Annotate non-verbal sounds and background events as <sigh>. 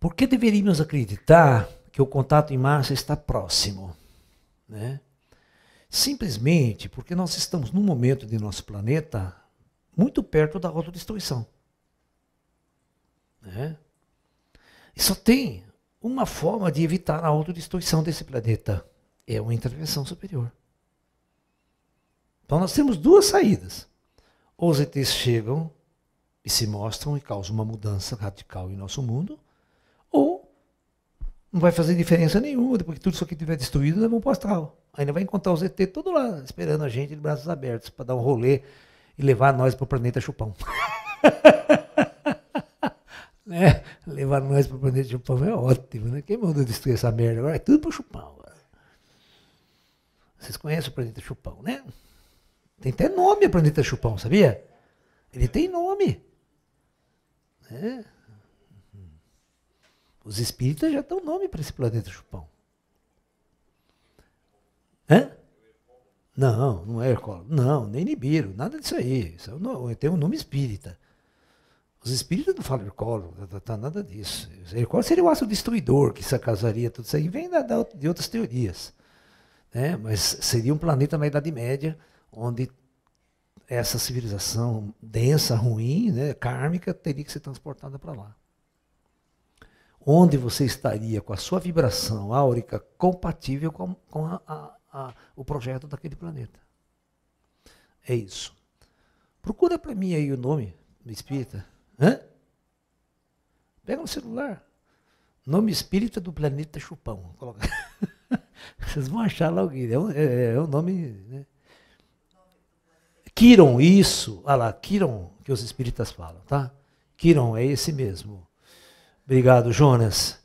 Por que deveríamos acreditar que o contato em massa está próximo? Né? Simplesmente porque nós estamos num momento de nosso planeta muito perto da autodestruição. Né? E só tem uma forma de evitar a autodestruição desse planeta: é uma intervenção superior. Então nós temos duas saídas. Ou os ETs chegam e se mostram e causam uma mudança radical em nosso mundo, não vai fazer diferença nenhuma. Depois que tudo isso aqui estiver destruído, nós vamos para o astral. Ainda vai encontrar os ET todo lá, esperando a gente de braços abertos para dar um rolê e levar nós para o planeta Chupão. <laughs> né? Levar nós para o planeta Chupão é ótimo, né? Quem mandou destruir essa merda agora? É tudo para Chupão. Vocês conhecem o planeta Chupão, né? Tem até nome o planeta Chupão, sabia? Ele tem nome. Né? Os espíritas já dão nome para esse planeta chupão. Hã? Não, não é Hercólogos. Não, nem Nibiru, nada disso aí. Isso é não, tem um nome espírita. Os espíritas não falam Hercólogos, não tá, tá, tá nada disso. Hercólogos seria o astro destruidor que se acasaria, tudo isso aí. Vem da, da, de outras teorias. Né? Mas seria um planeta na Idade Média onde essa civilização densa, ruim, né, kármica, teria que ser transportada para lá onde você estaria com a sua vibração áurica compatível com, com a, a, a, o projeto daquele planeta. É isso. Procura para mim aí o nome do espírita. Hã? Pega no celular. Nome espírita do planeta Chupão. Coloca. <laughs> Vocês vão achar lá alguém. É um, é, é um nome. Né? Kiron, isso. Olha lá, Kiron, que os espíritas falam, tá? Kiron, é esse mesmo. Obrigado, Jonas.